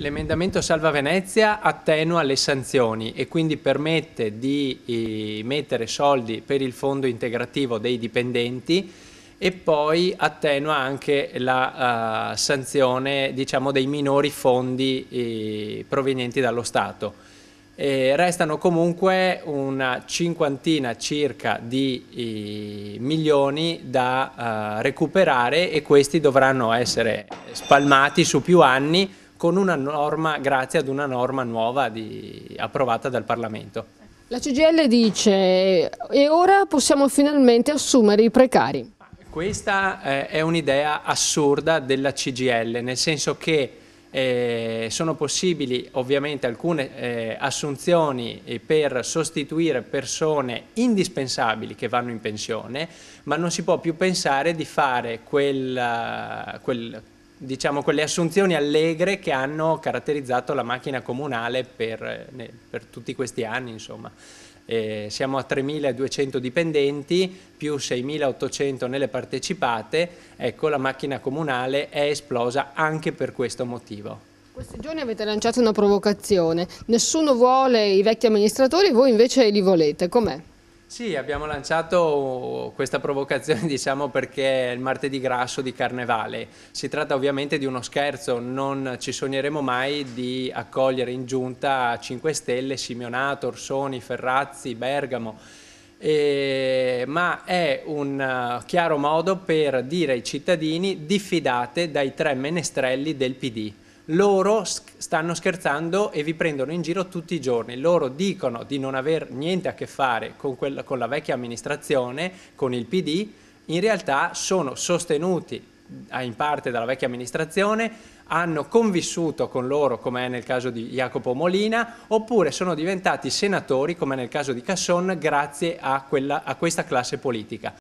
L'emendamento Salva Venezia attenua le sanzioni e quindi permette di eh, mettere soldi per il fondo integrativo dei dipendenti e poi attenua anche la uh, sanzione diciamo, dei minori fondi eh, provenienti dallo Stato. E eh, restano comunque una cinquantina circa di eh, milioni da uh, recuperare e questi dovranno essere spalmati su più anni con una norma, grazie ad una norma nuova di, approvata dal Parlamento. La CGL dice e ora possiamo finalmente assumere i precari. Questa eh, è un'idea assurda della CGL, nel senso che eh, sono possibili ovviamente alcune eh, assunzioni eh, per sostituire persone indispensabili che vanno in pensione, ma non si può più pensare di fare quel, quel diciamo, quelle assunzioni allegre che hanno caratterizzato la macchina comunale per, eh, per tutti questi anni. Insomma. Eh, siamo a 3.200 dipendenti più 6.800 nelle partecipate, ecco la macchina comunale è esplosa anche per questo motivo. Questi giorni avete lanciato una provocazione, nessuno vuole i vecchi amministratori, voi invece li volete, com'è? Sì, abbiamo lanciato questa provocazione diciamo perché è il martedì grasso di Carnevale. Si tratta ovviamente di uno scherzo, non ci sogneremo mai di accogliere in giunta 5 Stelle, Simeonato, Orsoni, Ferrazzi, Bergamo. Eh, ma è un eh, chiaro modo per dire ai cittadini diffidate dai tre menestrelli del PD loro stanno scherzando e vi prendono in giro tutti i giorni, loro dicono di non aver niente a che fare con, quella, con la vecchia amministrazione, con il PD, in realtà sono sostenuti in parte dalla vecchia amministrazione, hanno convissuto con loro, come è nel caso di Jacopo Molina, oppure sono diventati senatori, come nel caso di Casson, grazie a, quella, a questa classe politica.